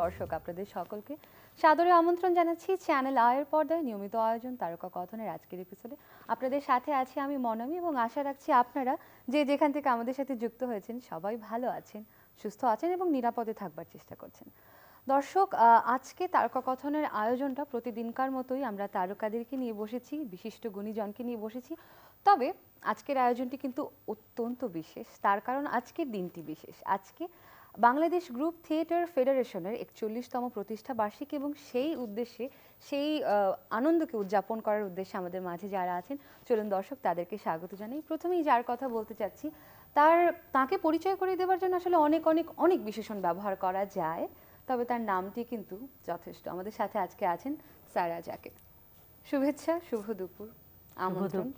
দর্শক আপনাদের সকলকে সাদরে আমন্ত্রণ জানাচ্ছি চ্যানেল আয়ের পর্দায় নিয়মিত আয়োজন তারকা কথনের আজকের এপিসোডে আপনাদের সাথে আছি আমি মনামি এবং আশা রাখছি আপনারা যে যেখান থেকে আমাদের সাথে যুক্ত হয়েছেন সবাই ভালো আছেন সুস্থ আছেন এবং নিরাপদে থাকবার চেষ্টা করছেন দর্শক আজকে তারকা কথনের আয়োজনটা প্রতিদিনকার মতোই আমরা তারকাদেরকে নিয়ে বসেছি বিশিষ্ট গুণীজনকে নিয়ে বসেছি তবে আজকের আয়োজনটি কিন্তু অত্যন্ত বিশেষ তার কারণ আজকের দিনটি বিশেষ আজকে বাংলাদেশ গ্রুপ থিয়েটার ফেডারেশনের একচল্লিশতম প্রতিষ্ঠা বার্ষিকী এবং সেই উদ্দেশ্যে সেই আনন্দকে উদযাপন করার উদ্দেশ্যে আমাদের মাঝে যারা আছেন চলুন দর্শক তাদেরকে স্বাগত জানাই প্রথমেই যার কথা বলতে চাচ্ছি তার তাকে পরিচয় করে দেওয়ার জন্য আসলে অনেক অনেক অনেক বিশেষণ ব্যবহার করা যায় তবে তার নামটি কিন্তু যথেষ্ট আমাদের সাথে আজকে আছেন সারা জাকে শুভেচ্ছা শুভ দুপুর আমন্ত্রণ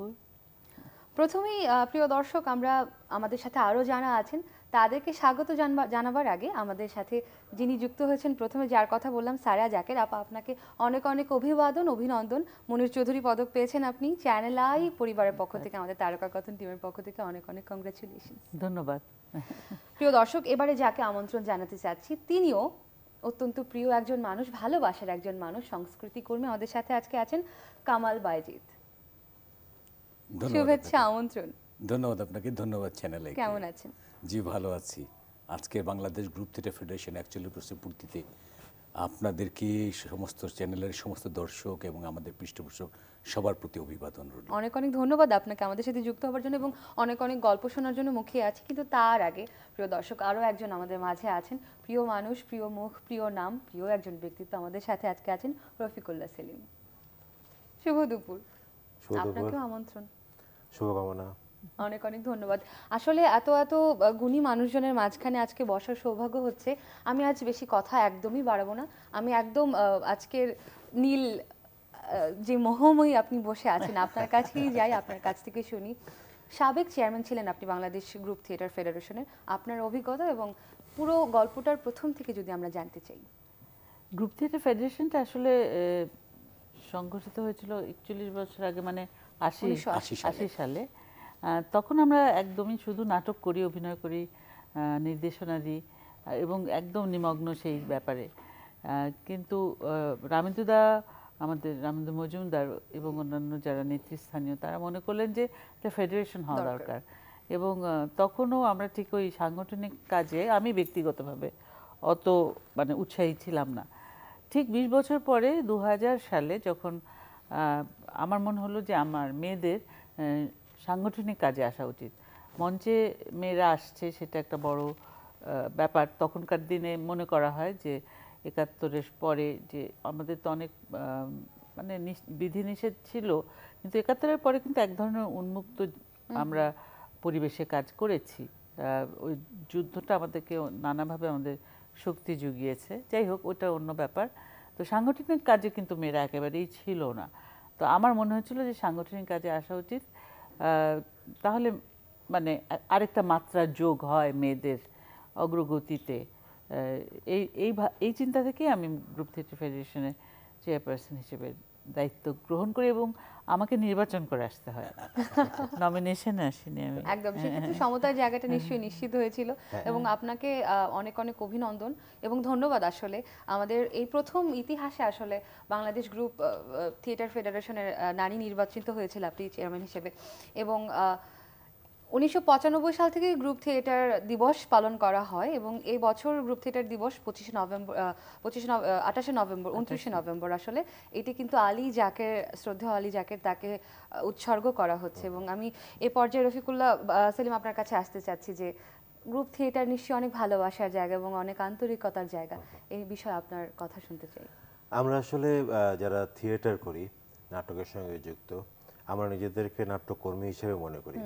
প্রথমেই প্রিয় দর্শক আমরা আমাদের সাথে আরও জানা আছেন তাদেরকে স্বাগত জানাবার আগে আমাদের সাথে যিনি যুক্ত হয়েছেন প্রথমে যার কথা বললাম সারা জাকের আপা আপনাকে অনেক অনেক অভিবাদন অভিনন্দন মনির চৌধুরী পদক পেয়েছেন আপনি চ্যানেল আই পরিবারের পক্ষ থেকে আমাদের তারকা কথন টিমের পক্ষ থেকে অনেক অনেক কংগ্রেচুলেশন ধন্যবাদ প্রিয় দর্শক এবারে যাকে আমন্ত্রণ জানাতে চাচ্ছি তিনিও অত্যন্ত প্রিয় একজন মানুষ ভালোবাসার একজন মানুষ সংস্কৃতি কর্মী আমাদের সাথে আজকে আছেন কামাল বাইজিত শুভেচ্ছা আমন্ত্রণ ধন্যবাদ আপনাকে ধন্যবাদ চ্যানেলে কেমন আছেন জি ভালো আছি আজকে Bangladesh group theatre federation actually প্রস্তুতিতে আপনাদেরকে সমস্ত চ্যানেলের সমস্ত দর্শক এবং আমাদের পৃষ্ঠপোষক সবার প্রতি অভিবাদন রইল অনেক অনেক ধন্যবাদ আপনাকে আমাদের সাথে যুক্ত হওয়ার জন্য এবং অনেক অনেক গল্প শোনার জন্য মুখে আছে কিন্তু তার আগে প্রিয় দর্শক আরও একজন আমাদের মাঝে আছেন প্রিয় মানুষ প্রিয় মুখ প্রিয় নাম প্রিয় একজন ব্যক্তিত্ব আমাদের সাথে আজকে আছেন রফিকুল্লাহ সেলিম শুভ দুপুর আপনাকেও আমন্ত্রণ শুভকামনা অনেক অনেক ধন্যবাদ আসলে এত এত গুণী মানুষজনের মাঝখানে আজকে বসার সৌভাগ্য হচ্ছে আমি আজ বেশি কথা একদমই বাড়াবো না আমি একদম আজকের নীল যে মহময় আপনি বসে আছেন আপনার কাছেই যাই আপনার কাছ থেকে শুনি সাবেক চেয়ারম্যান ছিলেন আপনি বাংলাদেশ গ্রুপ থিয়েটার ফেডারেশনের আপনার অভিজ্ঞতা এবং পুরো গল্পটার প্রথম থেকে যদি আমরা জানতে চাই গ্রুপ থিয়েটার ফেডারেশনটা আসলে সংঘটিত হয়েছিল একচল্লিশ বছর আগে মানে আশি আশি সালে তখন আমরা একদমই শুধু নাটক করি অভিনয় করি নির্দেশনা দিই এবং একদম নিমগ্ন সেই ব্যাপারে কিন্তু রামেন্দ্রদা আমাদের রামেন্দ্র মজুমদার এবং অন্যান্য যারা নেতৃস্থানীয় তারা মনে করলেন যে একটা ফেডারেশন হওয়া দরকার এবং তখনও আমরা ঠিক ওই সাংগঠনিক কাজে আমি ব্যক্তিগতভাবে অত মানে উৎসাহী ছিলাম না ঠিক বিশ বছর পরে দু সালে যখন আমার মনে হলো যে আমার মেয়েদের সাংগঠনিক কাজে আসা উচিত মঞ্চে মেয়েরা আসছে সেটা একটা বড় ব্যাপার তখনকার দিনে মনে করা হয় যে একাত্তরের পরে যে আমাদের তো অনেক মানে বিধিনিষেধ ছিল কিন্তু একাত্তরের পরে কিন্তু এক ধরনের উন্মুক্ত আমরা পরিবেশে কাজ করেছি ওই যুদ্ধটা আমাদেরকে নানাভাবে আমাদের শক্তি জুগিয়েছে যাই হোক ওটা অন্য ব্যাপার তো সাংগঠনিক কাজে কিন্তু মেয়েরা একেবারেই ছিল না তো আমার মনে হয়েছিল যে সাংগঠনিক কাজে আসা উচিত তাহলে মানে আরেকটা মাত্রা যোগ হয় মেয়েদের অগ্রগতিতে এই এই এই চিন্তা থেকেই আমি গ্রুপ থিয়েটার ফেডারেশনের চেয়ারপারসন হিসেবে দায়িত্ব গ্রহণ করি এবং আমাকে নির্বাচন করে আসতে হয় নমিনেশন আসেনি আমি একদম হ্যাঁ, সেক্ষেত্রে হ্যাঁ। সমতার জায়গাটা হ্যাঁ। নিশ্চয়ই নিশ্চিত হয়েছিল এবং আপনাকে অনেক অনেক অভিনন্দন এবং ধন্যবাদ আসলে আমাদের এই প্রথম ইতিহাসে আসলে বাংলাদেশ গ্রুপ থিয়েটার ফেডারেশনের নারী নির্বাচিত হয়েছিল আপনি চেয়ারম্যান হিসেবে এবং উনিশশো সাল থেকে গ্রুপ থিয়েটার দিবস পালন করা হয় এবং এই বছর গ্রুপ থিয়েটার দিবস পঁচিশে নভেম্বর পঁচিশে আঠাশে নভেম্বর উনত্রিশে নভেম্বর আসলে এটি কিন্তু আলী জাকের শ্রদ্ধেয় আলী জাকের তাকে উৎসর্গ করা হচ্ছে এবং আমি এ পর্যায়ে রফিকুল্লাহ সেলিম আপনার কাছে আসতে চাচ্ছি যে গ্রুপ থিয়েটার নিশ্চয়ই অনেক ভালোবাসার জায়গা এবং অনেক আন্তরিকতার জায়গা এই বিষয়ে আপনার কথা শুনতে চাই আমরা আসলে যারা থিয়েটার করি নাটকের সঙ্গে যুক্ত আমরা নিজেদেরকে নাট্যকর্মী হিসেবে মনে করি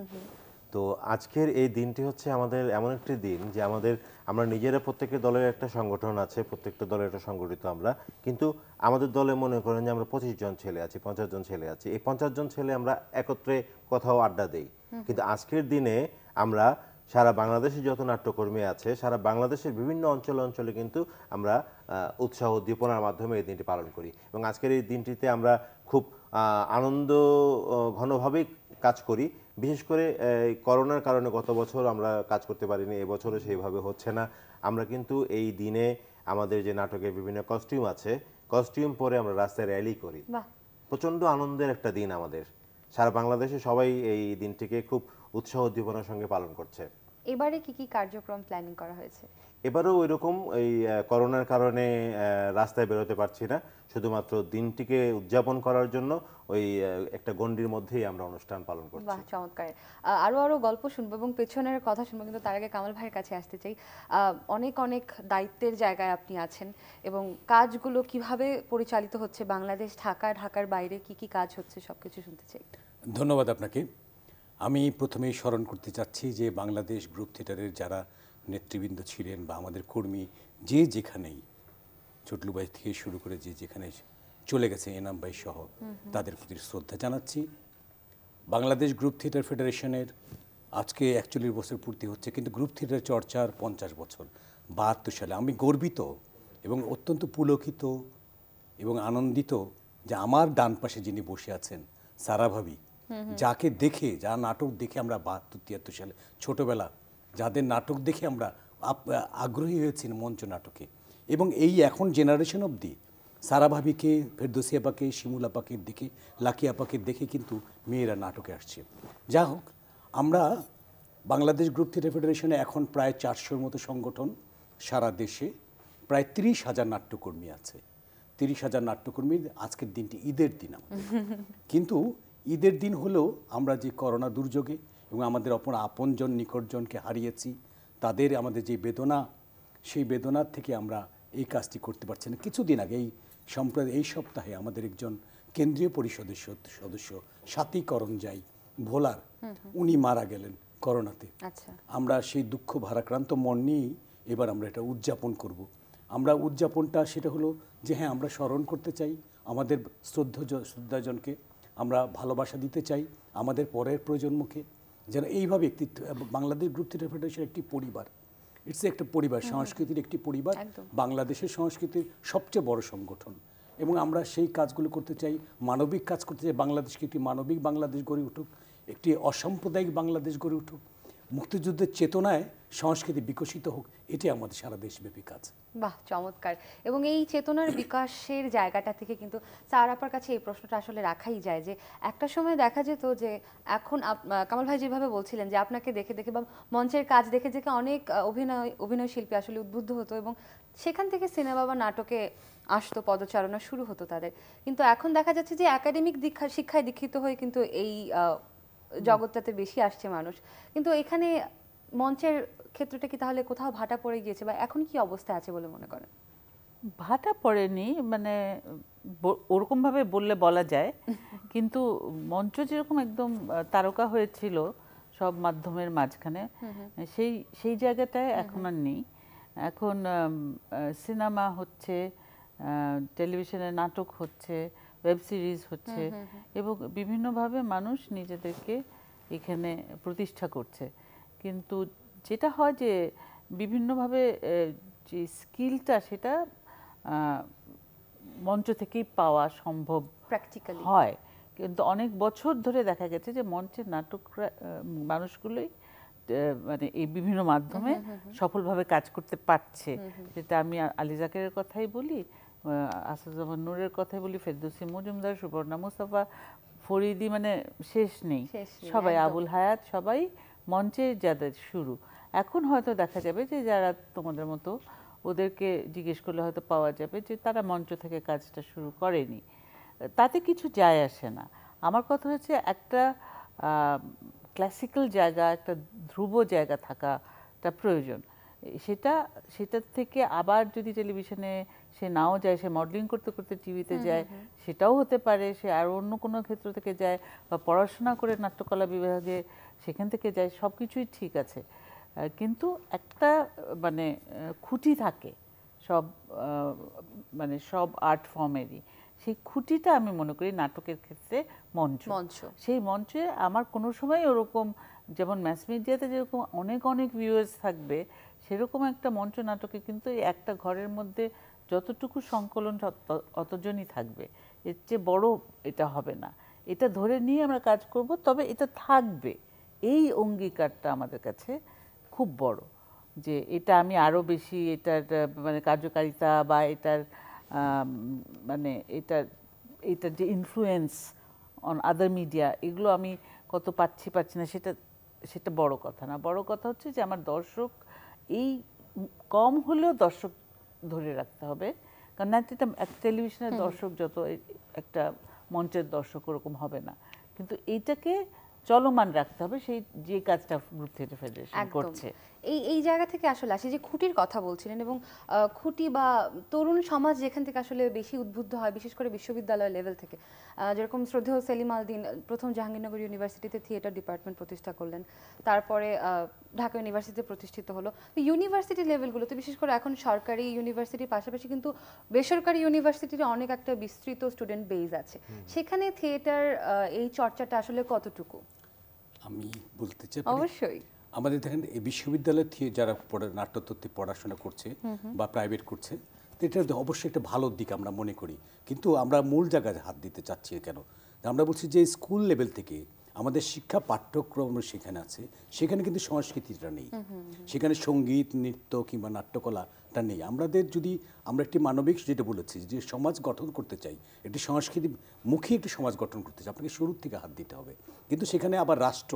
তো আজকের এই দিনটি হচ্ছে আমাদের এমন একটি দিন যে আমাদের আমরা নিজেরা প্রত্যেকের দলের একটা সংগঠন আছে প্রত্যেকটা দলের একটা সংগঠিত আমরা কিন্তু আমাদের দলে মনে করেন যে আমরা পঁচিশ জন ছেলে আছি পঞ্চাশ জন ছেলে আছি এই পঞ্চাশ জন ছেলে আমরা একত্রে কোথাও আড্ডা দেই কিন্তু আজকের দিনে আমরা সারা বাংলাদেশে যত নাট্যকর্মী আছে সারা বাংলাদেশের বিভিন্ন অঞ্চল অঞ্চলে কিন্তু আমরা উৎসাহ উদ্দীপনার মাধ্যমে এই দিনটি পালন করি এবং আজকের এই দিনটিতে আমরা খুব আনন্দ ঘনভাবেই কাজ করি বিশেষ করে করোনার কারণে গত বছর আমরা কাজ করতে পারিনি এবছরও সেইভাবে হচ্ছে না আমরা কিন্তু এই দিনে আমাদের যে নাটকের বিভিন্ন কস্টিউম আছে কস্টিউম পরে আমরা রাস্তায় র্যালি করি প্রচণ্ড আনন্দের একটা দিন আমাদের সারা বাংলাদেশে সবাই এই দিনটিকে খুব উৎসাহ উদ্দীপনার সঙ্গে পালন করছে এবারে কি কি কার্যক্রম প্ল্যানিং করা হয়েছে এবারও ওই রকম এই করোনার কারণে রাস্তায় বেরোতে পারছি না শুধুমাত্র দিনটিকে উদযাপন করার জন্য ওই একটা গণ্ডির মধ্যেই আমরা অনুষ্ঠান পালন করছি বাহ চমৎকার আরও আরও গল্প শুনবো এবং পেছনের কথা শুনবো কিন্তু তার আগে কামাল ভাইয়ের কাছে আসতে চাই অনেক অনেক দায়িত্বের জায়গায় আপনি আছেন এবং কাজগুলো কিভাবে পরিচালিত হচ্ছে বাংলাদেশ ঢাকা ঢাকার বাইরে কি কি কাজ হচ্ছে সব কিছু শুনতে চাই ধন্যবাদ আপনাকে আমি প্রথমেই স্মরণ করতে চাচ্ছি যে বাংলাদেশ গ্রুপ থিয়েটারের যারা নেতৃবৃন্দ ছিলেন বা আমাদের কর্মী যে যেখানেই চটলুবাই থেকে শুরু করে যে যেখানে চলে গেছে এনাম ভাই সহ তাদের প্রতি শ্রদ্ধা জানাচ্ছি বাংলাদেশ গ্রুপ থিয়েটার ফেডারেশনের আজকে একচল্লিশ বছর পূর্তি হচ্ছে কিন্তু গ্রুপ থিয়েটার চর্চার পঞ্চাশ বছর বাহাত্তর সালে আমি গর্বিত এবং অত্যন্ত পুলকিত এবং আনন্দিত যে আমার ডান পাশে যিনি বসে আছেন সারাভাবিক যাকে দেখে যা নাটক দেখে আমরা বাহাত্তর তিয়াত্তর সালে ছোটবেলা যাদের নাটক দেখে আমরা আগ্রহী হয়েছেন মঞ্চ নাটকে এবং এই এখন জেনারেশন অবধি সারা ভাবিকে ফেরদোসি আপাকে শিমুল আপাকে দেখে লাকি আপাকে দেখে কিন্তু মেয়েরা নাটকে আসছে যা হোক আমরা বাংলাদেশ গ্রুপ থিয়েটার ফেডারেশনে এখন প্রায় চারশোর মতো সংগঠন সারা দেশে প্রায় তিরিশ হাজার নাট্যকর্মী আছে তিরিশ হাজার নাট্যকর্মীর আজকের দিনটি ঈদের দিন কিন্তু ঈদের দিন হলেও আমরা যে করোনা দুর্যোগে এবং আমাদের অপর আপনজন নিকটজনকে হারিয়েছি তাদের আমাদের যে বেদনা সেই বেদনার থেকে আমরা এই কাজটি করতে পারছি না কিছুদিন আগে এই সম্প্রদায় এই সপ্তাহে আমাদের একজন কেন্দ্রীয় পরিষদের সদস্য সাথী করঞ্জাই ভোলার উনি মারা গেলেন করোনাতে আচ্ছা। আমরা সেই দুঃখ ভারাক্রান্ত মন নিয়েই এবার আমরা এটা উদযাপন করব। আমরা উদযাপনটা সেটা হলো যে হ্যাঁ আমরা স্মরণ করতে চাই আমাদের শ্রদ্ধা শ্রদ্ধাজনকে আমরা ভালোবাসা দিতে চাই আমাদের পরের প্রজন্মকে যেন এইভাবে একটি বাংলাদেশ গ্রুপ থিয়েটার ফেডারেশন একটি পরিবার ইটস একটা পরিবার সংস্কৃতির একটি পরিবার বাংলাদেশের সংস্কৃতির সবচেয়ে বড় সংগঠন এবং আমরা সেই কাজগুলো করতে চাই মানবিক কাজ করতে চাই বাংলাদেশকে একটি মানবিক বাংলাদেশ গড়ে উঠুক একটি অসাম্প্রদায়িক বাংলাদেশ গড়ে উঠুক মুক্তিযুদ্ধের চেতনায় সংস্কৃতি বিকশিত হোক এটি আমাদের সারা দেশব্যাপী কাজ বাহ চমৎকার এবং এই চেতনার বিকাশের জায়গাটা থেকে কিন্তু স্যার আপনার কাছে এই প্রশ্নটা আসলে রাখাই যায় যে একটা সময় দেখা যেত যে এখন কামাল ভাই যেভাবে বলছিলেন যে আপনাকে দেখে দেখে বা মঞ্চের কাজ দেখে দেখে অনেক অভিনয় অভিনয় শিল্পী আসলে উদ্বুদ্ধ হতো এবং সেখান থেকে সিনেমা বা নাটকে আসতো পদচারণা শুরু হতো তাদের কিন্তু এখন দেখা যাচ্ছে যে একাডেমিক দীক্ষা শিক্ষায় দীক্ষিত হয়ে কিন্তু এই জগৎটাতে বেশি আসছে মানুষ কিন্তু এখানে মঞ্চের ক্ষেত্রটা কি তাহলে কোথাও ভাটা পড়ে গিয়েছে বা এখন কি অবস্থা আছে বলে মনে করেন ভাটা পড়েনি মানে ওরকমভাবে বললে বলা যায় কিন্তু মঞ্চ যেরকম একদম তারকা হয়েছিল সব মাধ্যমের মাঝখানে সেই সেই জায়গাটায় এখন আর নেই এখন সিনেমা হচ্ছে টেলিভিশনে নাটক হচ্ছে ওয়েব সিরিজ হচ্ছে এবং বিভিন্নভাবে মানুষ নিজেদেরকে এখানে প্রতিষ্ঠা করছে কিন্তু যেটা হয় যে বিভিন্নভাবে যে স্কিলটা সেটা মঞ্চ থেকেই পাওয়া সম্ভব প্র্যাকটিক্যাল হয় কিন্তু অনেক বছর ধরে দেখা গেছে যে মঞ্চের নাটকরা মানুষগুলোই মানে এই বিভিন্ন মাধ্যমে সফলভাবে কাজ করতে পারছে যেটা আমি আলিজাকের কথাই বলি আসাদুজ্জামান নূরের কথাই বলি ফেরদৌসি মজুমদার সুবর্ণা মুস্তাফা ফরিদি মানে শেষ নেই সবাই আবুল হায়াত সবাই মঞ্চে যাদের শুরু এখন হয়তো দেখা যাবে যে যারা তোমাদের মতো ওদেরকে জিজ্ঞেস করলে হয়তো পাওয়া যাবে যে তারা মঞ্চ থেকে কাজটা শুরু করেনি তাতে কিছু যায় আসে না আমার কথা হচ্ছে একটা ক্লাসিক্যাল জায়গা একটা ধ্রুব জায়গা থাকাটা প্রয়োজন সেটা সেটার থেকে আবার যদি টেলিভিশনে সে নাও যায় সে মডেলিং করতে করতে টিভিতে যায় সেটাও হতে পারে সে আর অন্য কোনো ক্ষেত্র থেকে যায় বা পড়াশোনা করে নাট্যকলা বিভাগে সেখান থেকে যায় সব কিছুই ঠিক আছে কিন্তু একটা মানে খুঁটি থাকে সব মানে সব আর্ট ফর্মেরই সেই খুঁটিটা আমি মনে করি নাটকের ক্ষেত্রে মঞ্চ মঞ্চ সেই মঞ্চে আমার কোনো সময় ওরকম যেমন ম্যাস মিডিয়াতে যেরকম অনেক অনেক ভিউয়ার্স থাকবে সেরকম একটা মঞ্চ নাটকে কিন্তু একটা ঘরের মধ্যে যতটুকু সংকলন অতজনই থাকবে এর চেয়ে বড় এটা হবে না এটা ধরে নিয়ে আমরা কাজ করব তবে এটা থাকবে এই অঙ্গীকারটা আমাদের কাছে খুব বড় যে এটা আমি আরও বেশি এটার মানে কার্যকারিতা বা এটার মানে এটার এটার যে ইনফ্লুয়েন্স অন আদার মিডিয়া এগুলো আমি কত পাচ্ছি পাচ্ছি না সেটা সেটা বড় কথা না বড় কথা হচ্ছে যে আমার দর্শক এই কম হলেও দর্শক ধরে রাখতে হবে কারণ নাইনটিটা এক টেলিভিশনের দর্শক যত একটা মঞ্চের দর্শক ওরকম হবে না কিন্তু এইটাকে চলমান রাখতে হবে সেই যে কাজটা গ্রুপ থিয়েটার ফেডারেশন করছে এই এই জায়গা থেকে আসলে আসে যে খুঁটির কথা বলছিলেন এবং খুঁটি বা তরুণ সমাজ যেখান থেকে আসলে বেশি উদ্বুদ্ধ হয় বিশেষ করে বিশ্ববিদ্যালয় লেভেল থেকে যেরকম শ্রদ্ধেয় সেলিম আলদিন প্রথম জাহাঙ্গীরনগর ইউনিভার্সিটিতে থিয়েটার ডিপার্টমেন্ট প্রতিষ্ঠা করলেন তারপরে ঢাকা ইউনিভার্সিটিতে প্রতিষ্ঠিত হলো ইউনিভার্সিটি লেভেলগুলোতে বিশেষ করে এখন সরকারি ইউনিভার্সিটির পাশাপাশি কিন্তু বেসরকারি ইউনিভার্সিটির অনেক একটা বিস্তৃত স্টুডেন্ট বেজ আছে সেখানে থিয়েটার এই চর্চাটা আসলে কতটুকু আমি বলতে চাই মানে অবশ্যই আমাদের দেখেন এই বিশ্ববিদ্যালয় থেকে যারা নাট্যতত্ত্বে পড়াশোনা করছে বা প্রাইভেট করছে এটা অবশ্যই একটা ভালো দিক আমরা মনে করি কিন্তু আমরা মূল জায়গায় হাত দিতে চাচ্ছি কেন আমরা বলছি যে স্কুল লেভেল থেকে আমাদের শিক্ষা পাঠ্যক্রম সেখানে আছে সেখানে কিন্তু সংস্কৃতিটা নেই সেখানে সঙ্গীত নৃত্য কিংবা নাট্যকলাটা নেই আমাদের যদি আমরা একটি মানবিক যেটা বলেছি যে সমাজ গঠন করতে চাই একটি সংস্কৃতি মুখী একটি সমাজ গঠন করতে চাই আপনাকে শুরুর থেকে হাত দিতে হবে কিন্তু সেখানে আবার রাষ্ট্র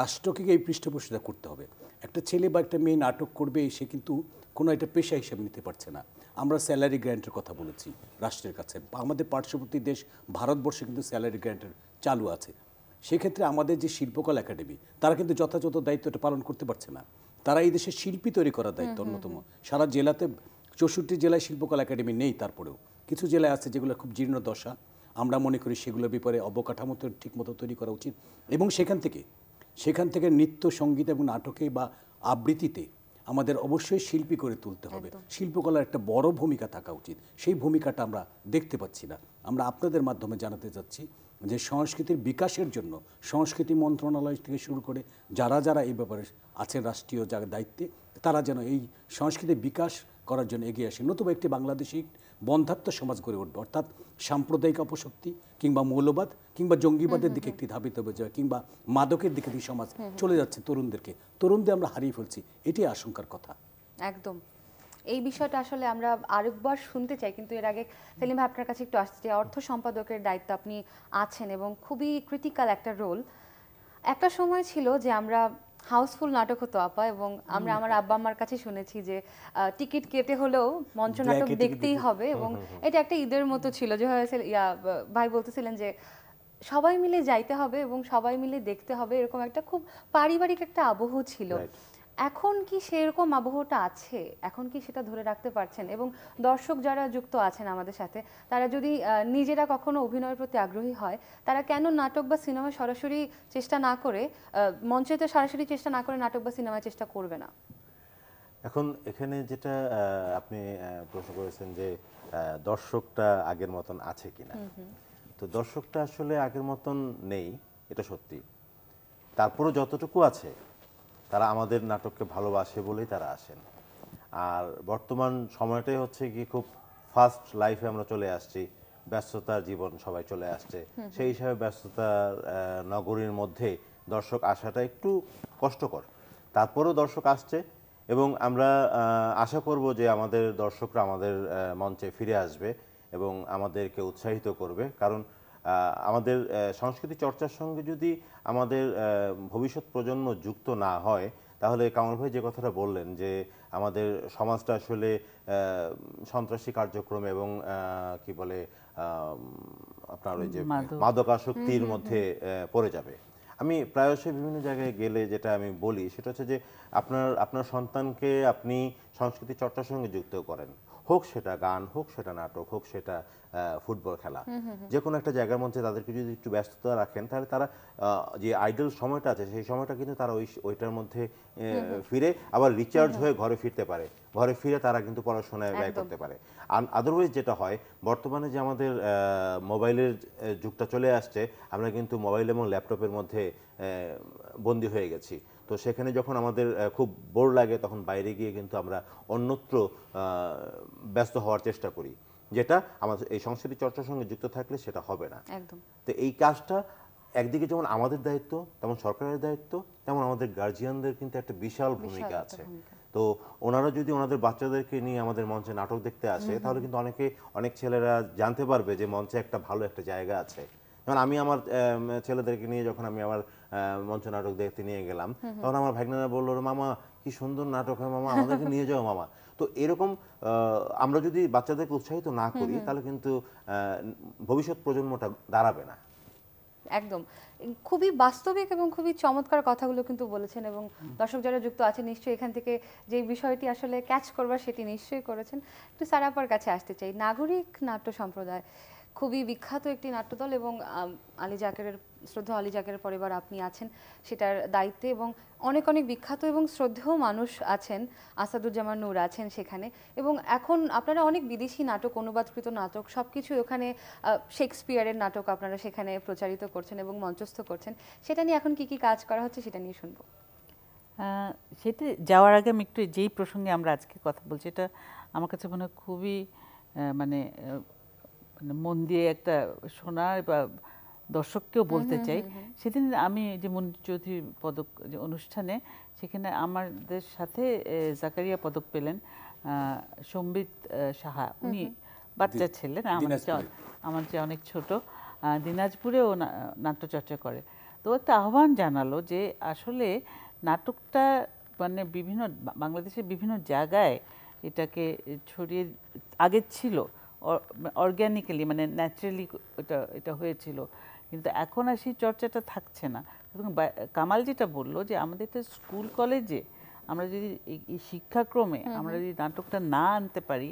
রাষ্ট্রকে এই পৃষ্ঠপোষকতা করতে হবে একটা ছেলে বা একটা মেয়ে নাটক করবে সে কিন্তু কোনো একটা পেশা হিসেবে নিতে পারছে না আমরা স্যালারি গ্র্যান্টের কথা বলেছি রাষ্ট্রের কাছে আমাদের পার্শ্ববর্তী দেশ ভারতবর্ষে কিন্তু স্যালারি গ্র্যান্টের চালু আছে সেক্ষেত্রে আমাদের যে শিল্পকলা একাডেমি তারা কিন্তু যথাযথ দায়িত্বটা পালন করতে পারছে না তারা এই দেশে শিল্পী তৈরি করার দায়িত্ব অন্যতম সারা জেলাতে চৌষট্টি জেলায় শিল্পকলা একাডেমি নেই তারপরেও কিছু জেলায় আছে যেগুলো খুব জীর্ণ দশা আমরা মনে করি সেগুলোর ব্যাপারে অবকাঠামো ঠিক মতো তৈরি করা উচিত এবং সেখান থেকে সেখান থেকে নৃত্য সঙ্গীত এবং নাটকে বা আবৃত্তিতে আমাদের অবশ্যই শিল্পী করে তুলতে হবে শিল্পকলার একটা বড় ভূমিকা থাকা উচিত সেই ভূমিকাটা আমরা দেখতে পাচ্ছি না আমরা আপনাদের মাধ্যমে জানাতে চাচ্ছি যে সংস্কৃতির বিকাশের জন্য সংস্কৃতি মন্ত্রণালয় থেকে শুরু করে যারা যারা এই ব্যাপারে আছেন রাষ্ট্রীয় যার দায়িত্বে তারা যেন এই সংস্কৃতির বিকাশ করার জন্য এগিয়ে আসে নতুবা একটি বাংলাদেশি বন্ধাত্ম সমাজ গড়ে উঠবে অর্থাৎ সাম্প্রদায়িক অপশক্তি কিংবা মৌলবাদ কিংবা জঙ্গিবাদের দিকে একটি ধাবিত হবে যায় কিংবা মাদকের দিকে দিয়ে সমাজ চলে যাচ্ছে তরুণদেরকে তরুণদের আমরা হারিয়ে ফেলছি এটি আশঙ্কার কথা একদম এই বিষয়টা আসলে আমরা আরেকবার শুনতে চাই কিন্তু এর আগে সেলিম ভাই আপনার কাছে একটু আসছে অর্থ সম্পাদকের দায়িত্ব আপনি আছেন এবং খুবই ক্রিটিক্যাল একটা রোল একটা সময় ছিল যে আমরা হাউসফুল নাটক হতো আপা এবং আমরা আমার আব্বা আমার কাছে শুনেছি যে টিকিট কেটে হলেও মঞ্চ হ্যাঁ, নাটক দেখতেই হবে এবং এটা একটা ঈদের মতো ছিল যে ইয়া ভাই বলতেছিলেন যে সবাই মিলে যাইতে হবে এবং সবাই মিলে দেখতে হবে এরকম একটা খুব পারিবারিক একটা আবহ ছিল এখন কি সেরকম আবহটা আছে এখন কি সেটা ধরে রাখতে পারছেন এবং দর্শক যারা যুক্ত আছেন আমাদের সাথে তারা যদি নিজেরা কখনো অভিনয়ের প্রতি আগ্রহী হয় তারা কেন নাটক বা সিনেমা সরাসরি চেষ্টা না করে মঞ্চেতে সরাসরি চেষ্টা না করে নাটক বা সিনেমা চেষ্টা করবে না এখন এখানে যেটা আপনি প্রশ্ন করেছেন যে দর্শকটা আগের মতন আছে কিনা তো দর্শকটা আসলে আগের মতন নেই এটা সত্যি তারপরও যতটুকু আছে তারা আমাদের নাটককে ভালোবাসে বলেই তারা আসেন আর বর্তমান সময়টাই হচ্ছে কি খুব ফাস্ট লাইফে আমরা চলে আসছি ব্যস্ততার জীবন সবাই চলে আসছে সেই হিসাবে ব্যস্ততার নগরীর মধ্যে দর্শক আসাটা একটু কষ্টকর তারপরেও দর্শক আসছে এবং আমরা আশা করব যে আমাদের দর্শকরা আমাদের মঞ্চে ফিরে আসবে এবং আমাদেরকে উৎসাহিত করবে কারণ আমাদের সংস্কৃতি চর্চার সঙ্গে যদি আমাদের ভবিষ্যৎ প্রজন্ম যুক্ত না হয় তাহলে কামাল ভাই যে কথাটা বললেন যে আমাদের সমাজটা আসলে সন্ত্রাসী কার্যক্রম এবং কি বলে আপনার ওই যে মাদকাসক্তির মধ্যে পড়ে যাবে আমি প্রায়শই বিভিন্ন জায়গায় গেলে যেটা আমি বলি সেটা হচ্ছে যে আপনার আপনার সন্তানকে আপনি সংস্কৃতি চর্চার সঙ্গে যুক্ত করেন হোক সেটা গান হোক সেটা নাটক হোক সেটা ফুটবল খেলা যে কোনো একটা জায়গার মধ্যে তাদেরকে যদি একটু ব্যস্ততা রাখেন তাহলে তারা যে আইডল সময়টা আছে সেই সময়টা কিন্তু তারা ওই ওইটার মধ্যে ফিরে আবার রিচার্জ হয়ে ঘরে ফিরতে পারে ঘরে ফিরে তারা কিন্তু পড়াশোনায় ব্যয় করতে পারে আদারওয়াইজ যেটা হয় বর্তমানে যে আমাদের মোবাইলের যুগটা চলে আসছে আমরা কিন্তু মোবাইল এবং ল্যাপটপের মধ্যে বন্দী হয়ে গেছি তো সেখানে যখন আমাদের খুব বোর লাগে তখন বাইরে গিয়ে কিন্তু আমরা অন্যত্র ব্যস্ত হওয়ার চেষ্টা করি যেটা আমাদের এই সংস্কৃতি চর্চার সঙ্গে যুক্ত থাকলে সেটা হবে না একদম তো এই কাজটা একদিকে যেমন আমাদের দায়িত্ব তেমন সরকারের দায়িত্ব তেমন আমাদের গার্জিয়ানদের কিন্তু একটা বিশাল ভূমিকা আছে তো ওনারা যদি ওনাদের বাচ্চাদেরকে নিয়ে আমাদের মঞ্চে নাটক দেখতে আসে তাহলে কিন্তু অনেকে অনেক ছেলেরা জানতে পারবে যে মঞ্চে একটা ভালো একটা জায়গা আছে যেমন আমি আমার ছেলেদেরকে নিয়ে যখন আমি আমার মঞ্চ নাটক দেখতে নিয়ে গেলাম তখন আমার ভাগ্নারা বললো মামা কি সুন্দর নাটক হয় মামা আমাদেরকে নিয়ে যাও মামা তো এরকম আমরা যদি বাচ্চাদেরকে উৎসাহিত না করি তাহলে কিন্তু ভবিষ্যৎ প্রজন্মটা দাঁড়াবে না একদম খুবই বাস্তবিক এবং খুবই চমৎকার কথাগুলো কিন্তু বলেছেন এবং দর্শক যারা যুক্ত আছে নিশ্চয়ই এখান থেকে যে বিষয়টি আসলে ক্যাচ করবার সেটি নিশ্চয়ই করেছেন একটু স্যার আপার কাছে আসতে চাই নাগরিক নাট্য সম্প্রদায় খুবই বিখ্যাত একটি নাট্যদল এবং আলী জাকেরের শ্রদ্ধা আলী জাকেরের পরিবার আপনি আছেন সেটার দায়িত্বে এবং অনেক অনেক বিখ্যাত এবং শ্রদ্ধেয় মানুষ আছেন আসাদুজ্জামান নূর আছেন সেখানে এবং এখন আপনারা অনেক বিদেশি নাটক অনুবাদকৃত নাটক সব কিছু ওখানে শেক্সপিয়ারের নাটক আপনারা সেখানে প্রচারিত করছেন এবং মঞ্চস্থ করছেন সেটা নিয়ে এখন কি কি কাজ করা হচ্ছে সেটা নিয়ে শুনবো সেটা যাওয়ার আগে আমি একটু যেই প্রসঙ্গে আমরা আজকে কথা বলছি এটা আমার কাছে মনে হয় খুবই মানে মানে মন দিয়ে একটা শোনা বা দর্শককেও বলতে চাই সেদিন আমি যে মঞ্জু চৌধুরী পদক যে অনুষ্ঠানে সেখানে আমাদের সাথে জাকারিয়া পদক পেলেন সম্বিত সাহা উনি বাচ্চা ছেলেন আমার চেয়ে আমার চেয়ে অনেক ছোট দিনাজপুরেও নাট্যচর্চা করে তো একটা আহ্বান জানালো যে আসলে নাটকটা মানে বিভিন্ন বাংলাদেশের বিভিন্ন জায়গায় এটাকে ছড়িয়ে আগে ছিল অর্গ্যানিক্যালি মানে ন্যাচারালি এটা এটা হয়েছিল কিন্তু এখন আর সেই চর্চাটা থাকছে না এবং কামাল যেটা বললো যে আমাদের তো স্কুল কলেজে আমরা যদি এই শিক্ষাক্রমে আমরা যদি নাটকটা না আনতে পারি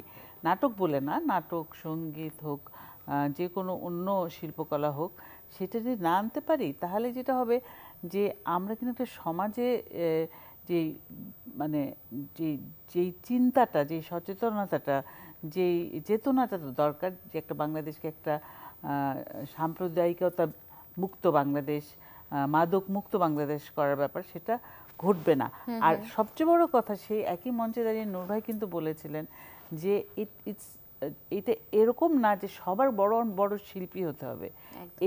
নাটক বলে না নাটক সঙ্গীত হোক যে কোনো অন্য শিল্পকলা হোক সেটা যদি না আনতে পারি তাহলে যেটা হবে যে আমরা কিন্তু একটা সমাজে যে মানে যে যেই চিন্তাটা যে সচেতনতাটা যে চেতনাটা তো দরকার যে একটা বাংলাদেশকে একটা সাম্প্রদায়িকতা মুক্ত বাংলাদেশ মাদক মুক্ত বাংলাদেশ করার ব্যাপার সেটা ঘটবে না আর সবচেয়ে বড় কথা সেই একই মঞ্চে দাঁড়িয়ে নূরভাই কিন্তু বলেছিলেন যে ইট ইটস এটা এরকম না যে সবার বড় বড় শিল্পী হতে হবে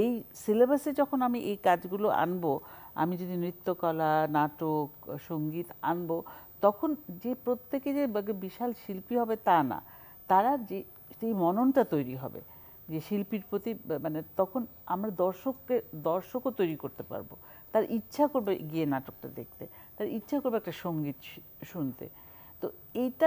এই সিলেবাসে যখন আমি এই কাজগুলো আনবো আমি যদি নৃত্যকলা নাটক সঙ্গীত আনবো তখন যে প্রত্যেকে যে বিশাল শিল্পী হবে তা না তারা যে সেই মননটা তৈরি হবে যে শিল্পীর প্রতি মানে তখন আমরা দর্শককে দর্শকও তৈরি করতে পারবো তার ইচ্ছা করবে গিয়ে নাটকটা দেখতে তার ইচ্ছা করবে একটা সঙ্গীত শুনতে তো এইটা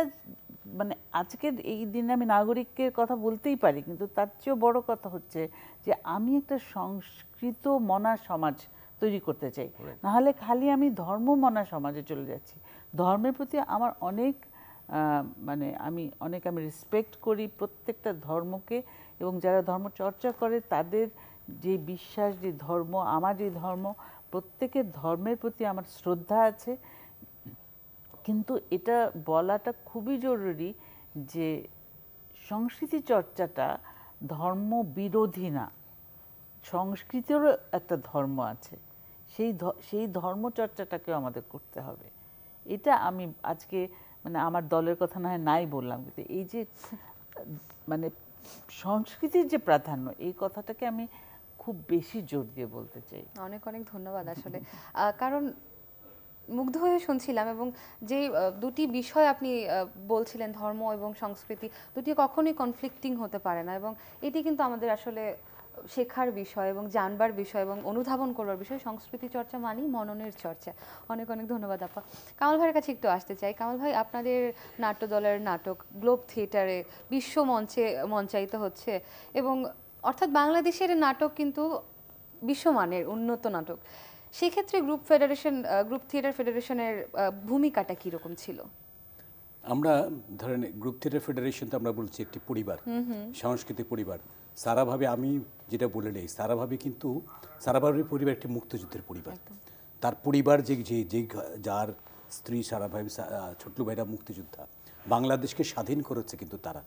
মানে আজকের এই দিনে আমি নাগরিকের কথা বলতেই পারি কিন্তু তার চেয়েও বড় কথা হচ্ছে যে আমি একটা সংস্কৃত মনা সমাজ তৈরি করতে চাই নাহলে খালি আমি ধর্ম মনা সমাজে চলে যাচ্ছি ধর্মের প্রতি আমার অনেক মানে আমি অনেক আমি রেসপেক্ট করি প্রত্যেকটা ধর্মকে এবং যারা ধর্ম চর্চা করে তাদের যে বিশ্বাস যে ধর্ম আমার যে ধর্ম প্রত্যেকের ধর্মের প্রতি আমার শ্রদ্ধা আছে কিন্তু এটা বলাটা খুবই জরুরি যে সংস্কৃতি চর্চাটা ধর্ম বিরোধী না সংস্কৃতিরও একটা ধর্ম আছে সেই সেই ধর্মচর্চাটাকেও আমাদের করতে হবে এটা আমি আজকে মানে আমার দলের কথা না হয় নাই বললাম কিন্তু এই যে মানে সংস্কৃতির যে প্রাধান্য এই কথাটাকে আমি খুব বেশি জোর দিয়ে বলতে চাই অনেক অনেক ধন্যবাদ আসলে কারণ মুগ্ধ হয়ে শুনছিলাম এবং যে দুটি বিষয় আপনি বলছিলেন ধর্ম এবং সংস্কৃতি দুটি কখনোই কনফ্লিক্টিং হতে পারে না এবং এটি কিন্তু আমাদের আসলে শেখার বিষয় এবং জানবার বিষয় এবং অনুধাবন করবার বিষয় সংস্কৃতি চর্চা মানেই মননের চর্চা অনেক অনেক ধন্যবাদ আপা কামাল ভাইয়ের কাছে একটু আসতে চাই কামাল ভাই আপনাদের নাট্যদলের নাটক গ্লোব থিয়েটারে বিশ্ব মঞ্চে মঞ্চায়িত হচ্ছে এবং অর্থাৎ বাংলাদেশের নাটক কিন্তু বিশ্বমানের উন্নত নাটক সেক্ষেত্রে গ্রুপ ফেডারেশন গ্রুপ থিয়েটার ফেডারেশনের ভূমিকাটা কীরকম ছিল আমরা ধরেন গ্রুপ থিয়েটার ফেডারেশন তো আমরা বলছি একটি পরিবার সাংস্কৃতিক পরিবার সারাভাবে আমি যেটা বলে নেই সারাভাবে কিন্তু সারাভাবে পরিবার একটি মুক্তযুদ্ধের পরিবার তার পরিবার যে যে যার স্ত্রী সারাভাবে ছোট্ট ভাইরা মুক্তিযোদ্ধা বাংলাদেশকে স্বাধীন করেছে কিন্তু তারা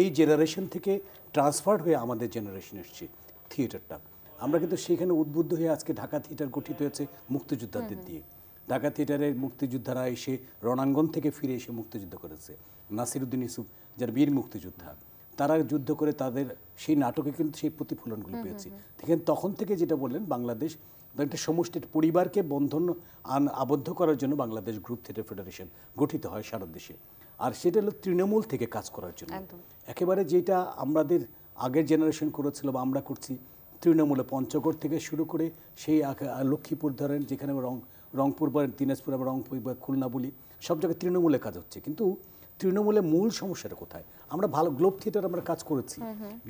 এই জেনারেশন থেকে ট্রান্সফার হয়ে আমাদের জেনারেশন এসছে থিয়েটারটা আমরা কিন্তু সেখানে উদ্বুদ্ধ হয়ে আজকে ঢাকা থিয়েটার গঠিত হয়েছে মুক্তিযোদ্ধাদের দিয়ে ঢাকা থিয়েটারের মুক্তিযোদ্ধারা এসে রণাঙ্গন থেকে ফিরে এসে মুক্তিযুদ্ধ করেছে নাসিরুদ্দিন ইসুফ যার বীর মুক্তিযোদ্ধা তারা যুদ্ধ করে তাদের সেই নাটকে কিন্তু সেই প্রতিফলনগুলো পেয়েছি দেখেন তখন থেকে যেটা বললেন বাংলাদেশ মানে একটা সমষ্টির পরিবারকে বন্ধন আন আবদ্ধ করার জন্য বাংলাদেশ গ্রুপ থিয়েটার ফেডারেশন গঠিত হয় সারা দেশে আর সেটা হলো তৃণমূল থেকে কাজ করার জন্য একেবারে যেটা আমাদের আগের জেনারেশন করেছিল বা আমরা করছি তৃণমূলে পঞ্চগড় থেকে শুরু করে সেই লক্ষ্মীপুর ধরেন যেখানে রং রংপুর বা দিনাজপুর আমরা রংপুর বা খুলনা বলি সব জায়গায় তৃণমূলে কাজ হচ্ছে কিন্তু তৃণমূলের মূল সমস্যাটা কোথায় আমরা ভালো গ্লোব থিয়েটার আমরা কাজ করেছি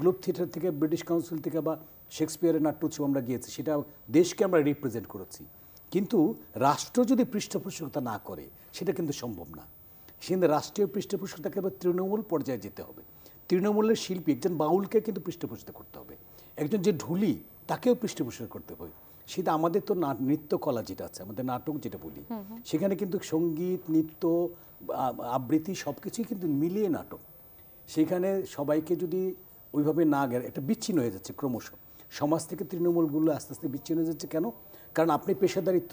গ্লোব থিয়েটার থেকে ব্রিটিশ কাউন্সিল থেকে বা শেক্সপিয়ারের নাট্যোৎসব আমরা গিয়েছি সেটা দেশকে আমরা রিপ্রেজেন্ট করেছি কিন্তু রাষ্ট্র যদি পৃষ্ঠপোষকতা না করে সেটা কিন্তু সম্ভব না সেখানে রাষ্ট্রীয় পৃষ্ঠপোষকতাকে এবার তৃণমূল পর্যায়ে যেতে হবে তৃণমূলের শিল্পী একজন বাউলকে কিন্তু পৃষ্ঠপোষকতা করতে হবে একজন যে ঢুলি তাকেও পৃষ্ঠপোষক করতে হবে সেটা আমাদের তো নৃত্যকলা যেটা আছে আমাদের নাটক যেটা বলি সেখানে কিন্তু সঙ্গীত নৃত্য আবৃত্তি সব কিছুই কিন্তু মিলিয়ে নাটক সেখানে সবাইকে যদি ওইভাবে না গেলে একটা বিচ্ছিন্ন হয়ে যাচ্ছে ক্রমশ সমাজ থেকে তৃণমূলগুলো আস্তে আস্তে বিচ্ছিন্ন হয়ে যাচ্ছে কেন কারণ আপনি পেশাদারিত্ব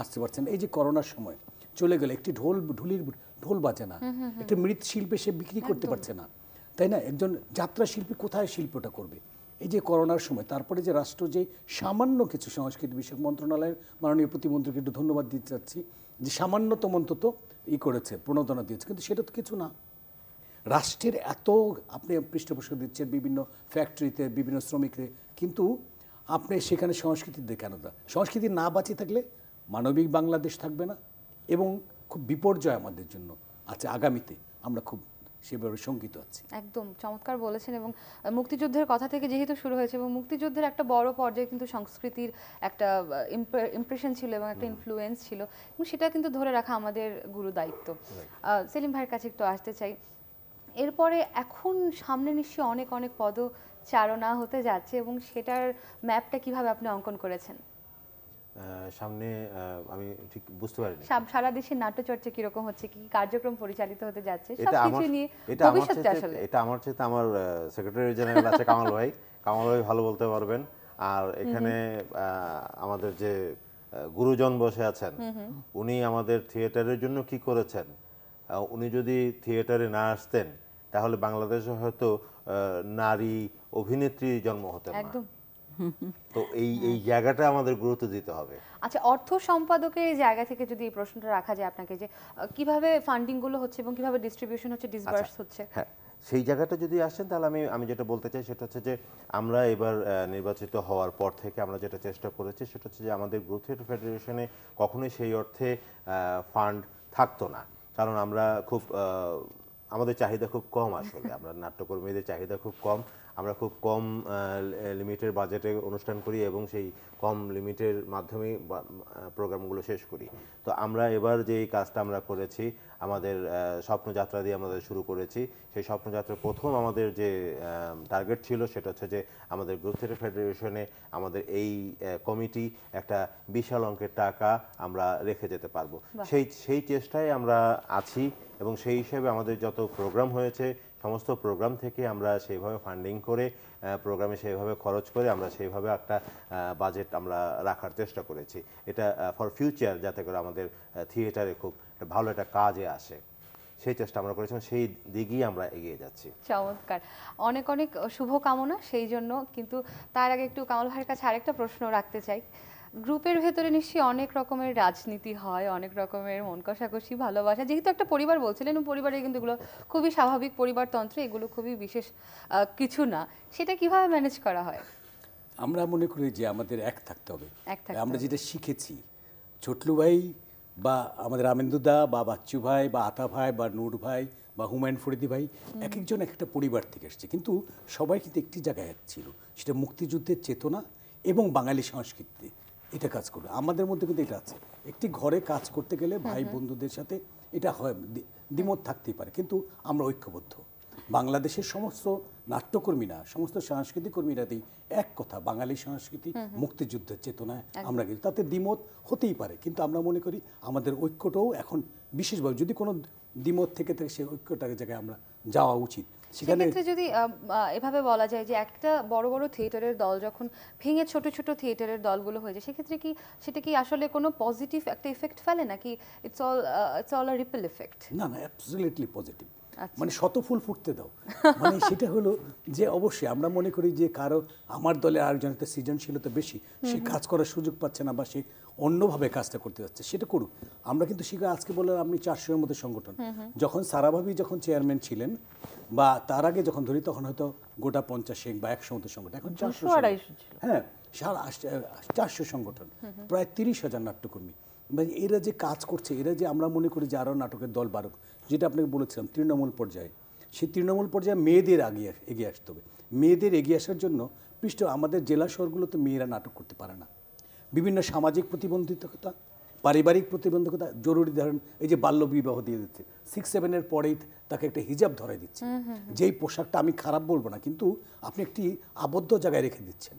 আসতে পারছেন এই যে করোনার সময় চলে গেলে একটি ঢোল ঢুলির ঢোল বাজে না একটা মৃৎশিল্পে সে বিক্রি করতে পারছে না তাই না একজন যাত্রা শিল্পী কোথায় শিল্পটা করবে এই যে করোনার সময় তারপরে যে রাষ্ট্র যে সামান্য কিছু সংস্কৃতি বিষয়ক মন্ত্রণালয়ের মাননীয় প্রতিমন্ত্রীকে একটু ধন্যবাদ দিতে চাচ্ছি যে সামান্যতম অন্তত ই করেছে প্রণোদনা দিয়েছে কিন্তু সেটা তো কিছু না রাষ্ট্রের এত আপনি পৃষ্ঠপোষক দিচ্ছেন বিভিন্ন ফ্যাক্টরিতে বিভিন্ন শ্রমিকরে কিন্তু আপনি সেখানে সংস্কৃতির কেন দা সংস্কৃতি না বাঁচিয়ে থাকলে মানবিক বাংলাদেশ থাকবে না এবং খুব বিপর্যয় আমাদের জন্য আছে আগামীতে আমরা খুব সেভাবে শঙ্কিত আছি একদম চমৎকার বলেছেন এবং মুক্তিযুদ্ধের কথা থেকে যেহেতু শুরু হয়েছে এবং মুক্তিযুদ্ধের একটা বড় পর্যায়ে কিন্তু সংস্কৃতির একটা ইমপ্রেশন ছিল এবং একটা ইনফ্লুয়েন্স ছিল এবং সেটা কিন্তু ধরে রাখা আমাদের গুরু দায়িত্ব সেলিম ভাইয়ের কাছে একটু আসতে চাই এরপরে এখন সামনে নিশ্চয়ই অনেক অনেক পদচারণা হতে যাচ্ছে এবং সেটার ম্যাপটা কিভাবে আপনি অঙ্কন করেছেন সামনে আমি ঠিক বুঝতে পারিনি সারা দেশে নাট্য চর্চা কি রকম হচ্ছে কি কার্যক্রম পরিচালিত হতে যাচ্ছে সব কিছু নিয়ে ভবিষ্যৎটা আসলে এটা আমার চেয়ে আমার সেক্রেটারি জেনারেল আছে কামাল ভাই কামাল ভাই ভালো বলতে পারবেন আর এখানে আমাদের যে গুরুজন বসে আছেন উনি আমাদের থিয়েটারের জন্য কি করেছেন উনি যদি থিয়েটারে না আসতেন তাহলে বাংলাদেশে হয়তো নারী অভিনেত্রী জন্ম হতেন না একদম তো এই এই জায়গাটা আমাদের গুরুত্ব দিতে হবে আচ্ছা অর্থ সম্পাদকের এই জায়গা থেকে যদি এই প্রশ্নটা রাখা যায় আপনাকে যে কিভাবে ফান্ডিং গুলো হচ্ছে এবং কিভাবে ডিস্ট্রিবিউশন হচ্ছে ডিসবার্স আচ্ছা, হচ্ছে হ্যাঁ সেই জায়গাটা যদি আসেন তাহলে আমি আমি যেটা বলতে চাই সেটা হচ্ছে যে আমরা এবার নির্বাচিত হওয়ার পর থেকে আমরা যেটা চেষ্টা করেছি সেটা হচ্ছে যে আমাদের গ্রুথ ফেডারেশনে কখনোই সেই অর্থে ফান্ড থাকতো না কারণ আমরা খুব আমাদের চাহিদা খুব কম আসলে আমরা নাট্যকর্মীদের চাহিদা খুব কম আমরা খুব কম লিমিটের বাজেটে অনুষ্ঠান করি এবং সেই কম লিমিটের মাধ্যমেই প্রোগ্রামগুলো শেষ করি তো আমরা এবার যে কাজটা আমরা করেছি আমাদের স্বপ্নযাত্রা দিয়ে আমাদের শুরু করেছি সেই স্বপ্নযাত্রার প্রথম আমাদের যে টার্গেট ছিল সেটা হচ্ছে যে আমাদের গ্রুপ থিয়েটার ফেডারেশনে আমাদের এই কমিটি একটা বিশাল অঙ্কের টাকা আমরা রেখে যেতে পারবো সেই সেই চেষ্টায় আমরা আছি এবং সেই হিসেবে আমাদের যত প্রোগ্রাম হয়েছে সমস্ত প্রোগ্রাম থেকে আমরা সেইভাবে ফান্ডিং করে প্রোগ্রামে সেইভাবে খরচ করে আমরা সেইভাবে একটা বাজেট আমরা রাখার চেষ্টা করেছি এটা ফর ফিউচার যাতে করে আমাদের থিয়েটারে খুব ভালো একটা কাজে আসে সেই চেষ্টা আমরা করেছিলাম সেই দিকেই আমরা এগিয়ে যাচ্ছি চমৎকার অনেক অনেক শুভকামনা সেই জন্য কিন্তু তার আগে একটু কামাল ভাইয়ের কাছে আরেকটা প্রশ্ন রাখতে চাই গ্রুপের ভেতরে নিশ্চয়ই অনেক রকমের রাজনীতি হয় অনেক রকমের মন কষাকষি ভালোবাসা যেহেতু একটা পরিবার বলছিলেন পরিবারে কিন্তু এগুলো খুবই স্বাভাবিক পরিবারতন্ত্র এগুলো খুবই বিশেষ কিছু না সেটা কিভাবে ম্যানেজ করা হয় আমরা মনে করি যে আমাদের এক থাকতে হবে আমরা যেটা শিখেছি ছোটলু ভাই বা আমাদের আমেন্দুদা বা বাচ্চু ভাই বা আতা ভাই বা নূর ভাই বা হুমায়ুন ফরিদি ভাই এক একজন একটা পরিবার থেকে এসছে কিন্তু সবাই কিন্তু একটি জায়গায় ছিল সেটা মুক্তিযুদ্ধের চেতনা এবং বাঙালি সংস্কৃতি এটা কাজ করবে আমাদের মধ্যে কিন্তু এটা আছে একটি ঘরে কাজ করতে গেলে ভাই বন্ধুদের সাথে এটা হয় দ্বিমত থাকতেই পারে কিন্তু আমরা ঐক্যবদ্ধ বাংলাদেশের সমস্ত নাট্যকর্মীরা সমস্ত সাংস্কৃতিক কর্মীরাতেই এক কথা বাঙালি সংস্কৃতি মুক্তিযুদ্ধের চেতনায় আমরা কিন্তু তাতে দ্বিমত হতেই পারে কিন্তু আমরা মনে করি আমাদের ঐক্যটাও এখন বিশেষভাবে যদি কোনো দ্বিমত থেকে থাকে সেই ঐক্যটার জায়গায় আমরা যাওয়া উচিত সেক্ষেত্রে যদি এভাবে বলা যায় যে একটা বড় বড় থিয়েটারের দল যখন ভেঙে ছোট ছোট থিয়েটারের দলগুলো হয়ে যায় সেক্ষেত্রে কি সেটা কি আসলে কোনো পজিটিভ একটা ইফেক্ট ফেলে নাকি it's all it's all a ripple effect না না অ্যাবসলিউটলি পজিটিভ আচ্ছা। মানে শত ফুল ফুটতে দাও মানে সেটা হলো যে অবশ্যই আমরা মনে করি যে কারো আমার দলে আরেকজন একটা সৃজনশীলতা বেশি সে কাজ করার সুযোগ পাচ্ছে না বা সে অন্যভাবে কাজটা করতে যাচ্ছে সেটা করুক আমরা কিন্তু শিখে আজকে বললাম আপনি চারশো এর মতো সংগঠন যখন সারাভাবি যখন চেয়ারম্যান ছিলেন বা তার আগে যখন ধরি তখন হয়তো গোটা পঞ্চাশেক বা একশো মতো সংগঠন এখন চারশো হ্যাঁ সারা চারশো সংগঠন প্রায় তিরিশ হাজার নাট্যকর্মী মানে এরা যে কাজ করছে এরা যে আমরা মনে করি যে আরও নাটকের দল বারক যেটা আপনাকে বলেছিলাম তৃণমূল পর্যায়ে সেই তৃণমূল পর্যায়ে মেয়েদের আগিয়ে এগিয়ে আসতে হবে মেয়েদের এগিয়ে আসার জন্য পৃষ্ঠ আমাদের জেলা শহরগুলোতে মেয়েরা নাটক করতে পারে না বিভিন্ন সামাজিক প্রতিবন্ধকতা পারিবারিক প্রতিবন্ধকতা জরুরি ধরেন এই যে বাল্য বিবাহ দিয়ে দিচ্ছে সিক্স সেভেনের পরেই তাকে একটা হিজাব ধরে দিচ্ছে যেই পোশাকটা আমি খারাপ বলবো না কিন্তু আপনি একটি আবদ্ধ জায়গায় রেখে দিচ্ছেন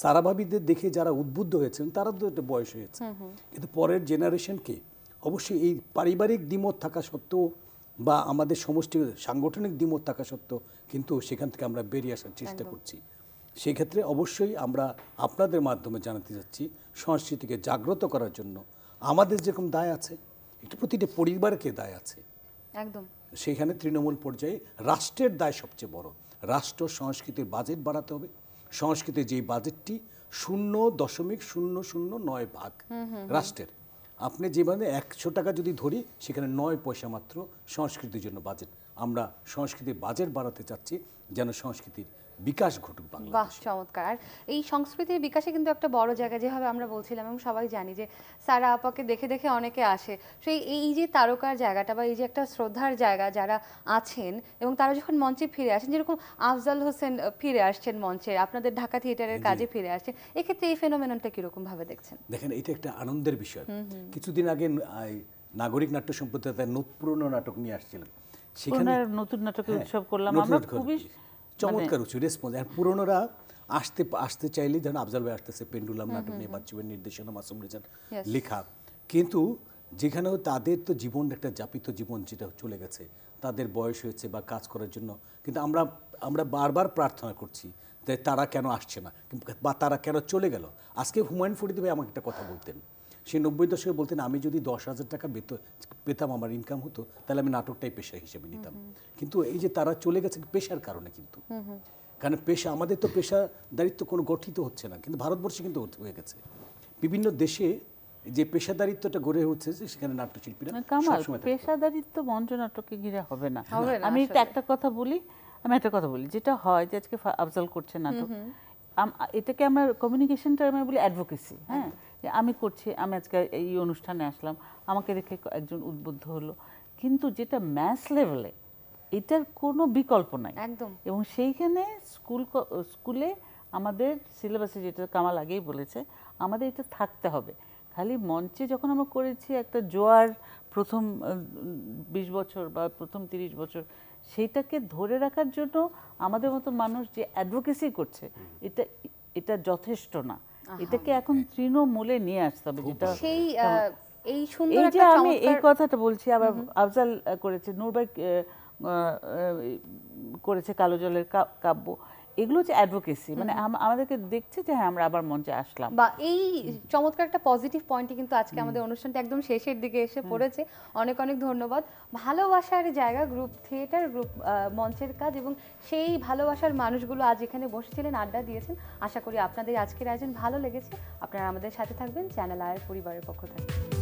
সারাভাবিদের দেখে যারা উদ্বুদ্ধ হয়েছেন তারা তো একটা বয়স হয়েছে কিন্তু পরের জেনারেশনকে অবশ্যই এই পারিবারিক দ্বিমত থাকা সত্ত্বেও বা আমাদের সমষ্টি সাংগঠনিক দ্বিমত থাকা সত্ত্বেও কিন্তু সেখান থেকে আমরা বেরিয়ে আসার চেষ্টা করছি সেই ক্ষেত্রে অবশ্যই আমরা আপনাদের মাধ্যমে জানাতে চাচ্ছি সংস্কৃতিকে জাগ্রত করার জন্য আমাদের যেরকম দায় আছে একটু প্রতিটি পরিবারকে দায় আছে একদম সেখানে তৃণমূল পর্যায়ে রাষ্ট্রের দায় সবচেয়ে বড় রাষ্ট্র সংস্কৃতির বাজেট বাড়াতে হবে সংস্কৃতির যে বাজেটটি শূন্য দশমিক শূন্য শূন্য নয় ভাগ রাষ্ট্রের আপনি যেভাবে মানে একশো টাকা যদি ধরি সেখানে নয় পয়সা মাত্র সংস্কৃতির জন্য বাজেট আমরা সংস্কৃতির বাজেট বাড়াতে চাচ্ছি যেন সংস্কৃতির বিকাশ ঘটুক বাহ চমৎকার আর এই সংস্কৃতির বিকাশে কিন্তু একটা বড় জায়গা যেভাবে আমরা বলছিলাম এবং সবাই জানি যে সারা আপাকে দেখে দেখে অনেকে আসে সেই এই যে তারকার জায়গাটা বা এই যে একটা শ্রদ্ধার জায়গা যারা আছেন এবং তারা যখন মঞ্চে ফিরে আসেন যেরকম আফজাল হোসেন ফিরে আসছেন মঞ্চে আপনাদের ঢাকা থিয়েটারের কাজে ফিরে আসছেন এক্ষেত্রে এই ফেনোমেনটা কিরকম ভাবে দেখছেন দেখেন এটা একটা আনন্দের বিষয় কিছুদিন আগে নাগরিক নাট্য সম্প্রদায় তার পুরনো নাটক নিয়ে আসছিলেন সেখানে নতুন নাটকে হ্যাঁ, উৎসব করলাম আমরা খুবই চমৎকার উচিত মানে রেসপন্স আর পুরনোরা আসতে আসতে চাইলেই আফজাল ভাই আসতেছে পেন্ডুলাম নাটক নিয়ে বাচ্চুবের নির্দেশনা মাসুম রেজান লেখা কিন্তু যেখানে তাদের তো জীবন একটা জাপিত জীবন যেটা চলে গেছে তাদের বয়স হয়েছে বা কাজ করার জন্য কিন্তু আমরা আমরা বারবার প্রার্থনা করছি তারা কেন আসছে না বা তারা কেন চলে গেল আজকে হুমায়ুন ফরিদ ভাই আমাকে একটা কথা বলতেন সে নব্বই দশকে বলতেন আমি যদি দশ হাজার টাকা বেত পেতাম আমার ইনকাম হতো তাহলে আমি নাটকটাই পেশা হিসেবে নিতাম কিন্তু এই যে তারা চলে গেছে পেশার কারণে কিন্তু কারণ পেশা আমাদের তো পেশা দারিত্ব কোনো গঠিত হচ্ছে না কিন্তু ভারতবর্ষে কিন্তু হয়ে গেছে বিভিন্ন দেশে যে পেশাদারিত্বটা গড়ে উঠছে সেখানে নাট্যশিল্পীরা কামাল পেশাদারিত্ব মঞ্চনাটকে ঘিরে হবে না আমি একটা কথা বলি আমি একটা কথা বলি যেটা হয় যে আজকে আফজল করছে নাটক এটাকে আমরা কমিউনিকেশন টার্মে বলি অ্যাডভোকেসি হ্যাঁ যে আমি করছি আমি আজকে এই অনুষ্ঠানে আসলাম আমাকে দেখে একজন উদ্বুদ্ধ হলো কিন্তু যেটা ম্যাথ লেভেলে এটার কোনো বিকল্প নাই একদম এবং সেইখানে স্কুল স্কুলে আমাদের সিলেবাসে যেটা কামাল আগেই বলেছে আমাদের এটা থাকতে হবে খালি মঞ্চে যখন আমরা করেছি একটা জোয়ার প্রথম বিশ বছর বা প্রথম তিরিশ বছর সেইটাকে ধরে রাখার জন্য আমাদের মতো মানুষ যে অ্যাডভোকেসি করছে এটা এটা যথেষ্ট না এটাকে এখন তৃণমূলে নিয়ে আসতে হবে যেটা সেই এই সুন্দর একটা আমি এই কথাটা বলছি আবার আফজাল করেছে নূরবাই করেছে কালো জলের কাব্য এগুলো হচ্ছে অ্যাডভোকেসি মানে আমাদেরকে দেখছে যে হ্যাঁ আমরা আবার মঞ্চে আসলাম বা এই চমৎকার একটা পজিটিভ পয়েন্টে কিন্তু আজকে আমাদের অনুষ্ঠানটা একদম শেষের দিকে এসে পড়েছে অনেক অনেক ধন্যবাদ ভালোবাসার জায়গা গ্রুপ থিয়েটার গ্রুপ মঞ্চের কাজ এবং সেই ভালোবাসার মানুষগুলো আজ এখানে বসেছিলেন আড্ডা দিয়েছেন আশা করি আপনাদের আজকের আয়োজন ভালো লেগেছে আপনারা আমাদের সাথে থাকবেন চ্যানেল আয়ের পরিবারের পক্ষ থেকে